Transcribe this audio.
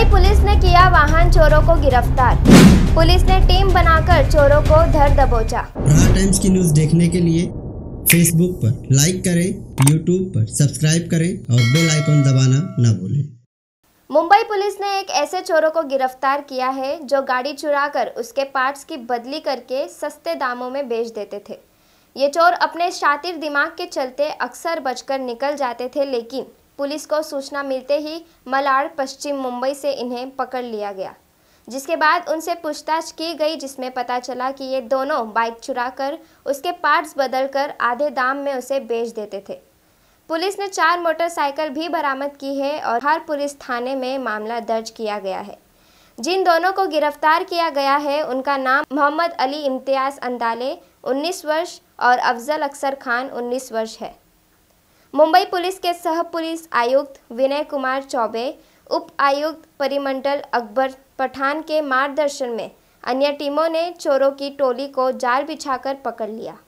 Mumbai police ने किया वाहन चोरों को गिरफ्तार पुलिस ने टीम बनाकर चोरों को धर दबोचा टाइम्स की न्यूज देखने के लिए फेसबुक पर लाइक करें यूट्यूब पर सब्सक्राइब करें और बेल आइकॉन दबाना न भूलें मुंबई पुलिस ने एक ऐसे चोरों को गिरफ्तार किया है जो गाड़ी चुराकर उसके पार्ट्स की बदली करके सस्ते दामों में बेच देते थे ये चोर अपने शातिर दिमाग के चलते अक्सर बचकर निकल जाते थे लेकिन पुलिस को सूचना मिलते ही मलाड़ पश्चिम मुंबई से इन्हें पकड़ लिया गया जिसके बाद उनसे पूछताछ की गई जिसमें पता चला कि ये दोनों बाइक चुराकर उसके पार्ट्स बदलकर आधे दाम में उसे बेच देते थे पुलिस ने चार मोटरसाइकिल भी बरामद की है और हर पुलिस थाने में मामला दर्ज किया गया है जिन दोनों को गिरफ्तार किया गया है उनका नाम मोहम्मद अली इम्तियाज अंदाले 19 वर्ष और अफजल अक्सर खान 19 वर्ष है मुंबई पुलिस के सह पुलिस आयुक्त विनय कुमार चौबे उप आयुक्त परिमंडल अकबर पठान के मार्गदर्शन में अन्य टीमों ने चोरों की टोली को जाल बिछाकर पकड़ लिया